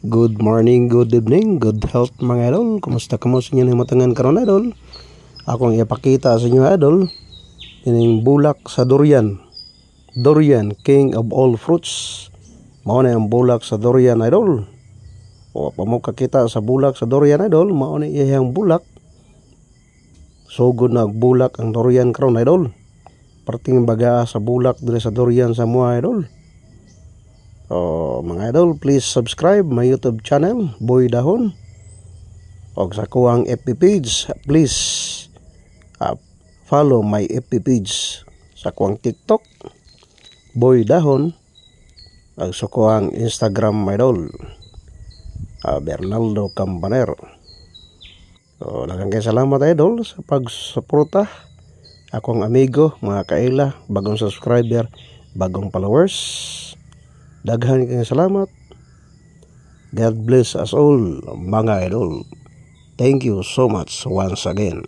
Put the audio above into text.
Good morning, good evening, good health mga idol. Kumusta kamo sa inyo himatangan karon idol? Ako Akong ipakita sa inyo idol ining bulak sa durian. Durian, king of all fruits. Mao na ang bulak sa durian idol. O pamo kita sa bulak sa durian idol, mao na iyang bulak. Sugod so, na bulak ang durian karon idol. Parting baga sa bulak diri sa durian sa mga idol. Oh, mga idol, please subscribe my YouTube channel, Boy Dahon. O sa kuwang FB page, please uh, follow my FB page. Sa kuwang TikTok, Boy Dahon. Og sa kuwang Instagram, my idol, uh, Bernardo Campanero. O, lagang kayo salamat, idol, sa pagsuporta. Akong amigo, mga kaila, bagong subscriber, bagong followers. Daghan kayong salamat. God bless us all, mga idol. Thank you so much once again.